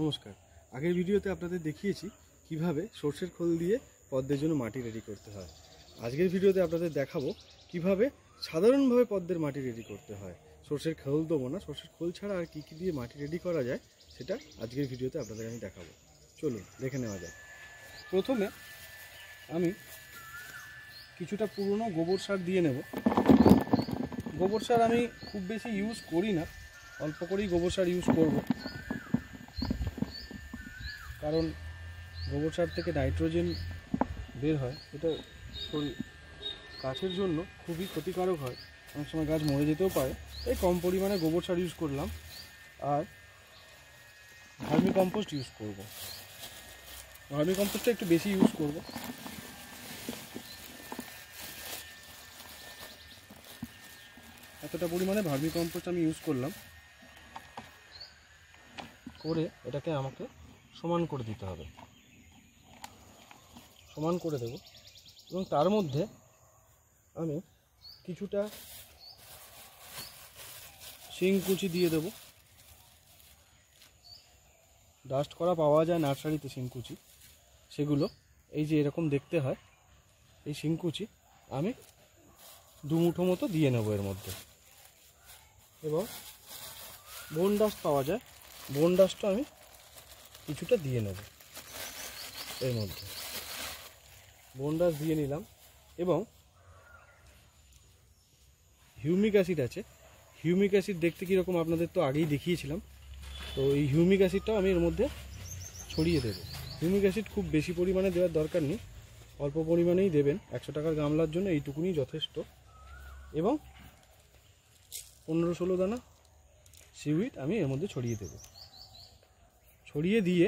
নমস্কার আগের ভিডিওতে আপনাদের দেখিয়েছি কিভাবে সর্ষের খোল দিয়ে পদ্মের জন্য মাটি রেডি করতে হয় আজকের ভিডিওতে আপনাদের দেখাবো কিভাবে সাধারণভাবে পদ্মের মাটি রেডি করতে হয় সর্ষের খোল দেবো না সর্ষের খোল ছাড়া আর কী কী দিয়ে মাটি রেডি করা যায় সেটা আজকের ভিডিওতে আপনাদের আমি দেখাবো চলুন দেখে নেওয়া যায় প্রথমে আমি কিছুটা পুরনো গোবর সার দিয়ে নেব গোবর সার আমি খুব বেশি ইউজ করি না অল্প করেই গোবর সার ইউজ করব কারণ গোবর সার থেকে নাইট্রোজেন বের হয় এটা শরীর গাছের জন্য খুবই ক্ষতিকারক হয় অনেক সময় গাছ মরে যেতেও পারে তাই কম পরিমাণে গোবর সার ইউজ করলাম আর ভার্মি কম্পোস্ট ইউজ করব ভার্মি কম্পোস্টটা একটু বেশি ইউজ করব এতটা পরিমাণে ভার্মি কম্পোস্ট আমি ইউজ করলাম করে এটাকে আমাকে সমান করে দিতে হবে সমান করে দেব এবং তার মধ্যে আমি কিছুটা কুচি দিয়ে দেব ডাস্ট করা পাওয়া যায় নার্সারিতে শিংকুচি সেগুলো এই যে এরকম দেখতে হয় এই শিংকুচি আমি দুমুঠো মতো দিয়ে নেব এর মধ্যে এবং বোন ডাস্ট পাওয়া যায় বোন ডাস্টটা আমি কিছুটা দিয়ে নেব এর মধ্যে বনরাস দিয়ে নিলাম এবং হিউমিক অ্যাসিড আছে হিউমিক অ্যাসিড দেখতে কীরকম আপনাদের তো আগেই দেখিয়েছিলাম তো এই হিউমিক অ্যাসিডটাও আমি এর মধ্যে ছড়িয়ে দেব হিউমিক অ্যাসিড খুব বেশি পরিমাণে দেওয়ার দরকার নেই অল্প পরিমাণেই দেবেন একশো টাকার গামলার জন্য এইটুকুনি যথেষ্ট এবং পনেরো ষোলো দানা সিউইড আমি এর মধ্যে ছড়িয়ে দেবো ছড়িয়ে দিয়ে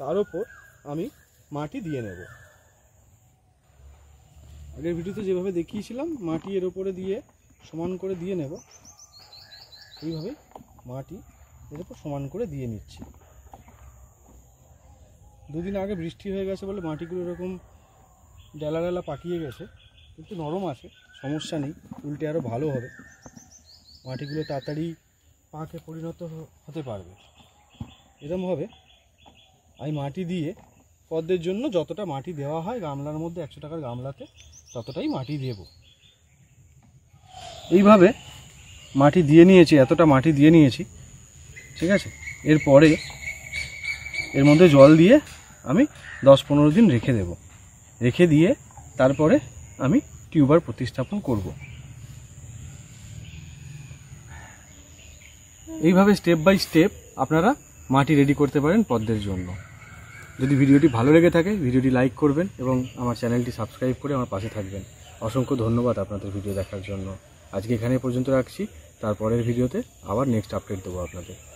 তার ওপর আমি মাটি দিয়ে নেব আগের ভিডিওতে যেভাবে দেখিয়েছিলাম মাটি এর ওপরে দিয়ে সমান করে দিয়ে নেব এইভাবে মাটি এর ওপর সমান করে দিয়ে নিচ্ছি দুদিন আগে বৃষ্টি হয়ে গেছে বলে মাটিগুলো এরকম ডেলা ডেলা পাকিয়ে গেছে কিন্তু নরম আছে সমস্যা নেই উল্টে আরও ভালো হবে মাটিগুলো তাড়াতাড়ি পাকে পরিণত হতে পারবে এরমভাবে আমি মাটি দিয়ে পদ্মের জন্য যতটা মাটি দেওয়া হয় গামলার মধ্যে একশো টাকার গামলাতে ততটাই মাটি দেব এইভাবে মাটি দিয়ে নিয়েছি এতটা মাটি দিয়ে নিয়েছি ঠিক আছে এরপরে এর মধ্যে জল দিয়ে আমি দশ পনেরো দিন রেখে দেব রেখে দিয়ে তারপরে আমি টিউবার প্রতিস্থাপন করব। এইভাবে স্টেপ বাই স্টেপ আপনারা মাটি রেডি করতে পারেন পদ্মের জন্য যদি ভিডিওটি ভালো লেগে থাকে ভিডিওটি লাইক করবেন এবং আমার চ্যানেলটি সাবস্ক্রাইব করে আমার পাশে থাকবেন অসংখ্য ধন্যবাদ আপনাদের ভিডিও দেখার জন্য আজকে এখানে পর্যন্ত রাখছি তারপরের ভিডিওতে আবার নেক্সট আপডেট দেবো আপনাদের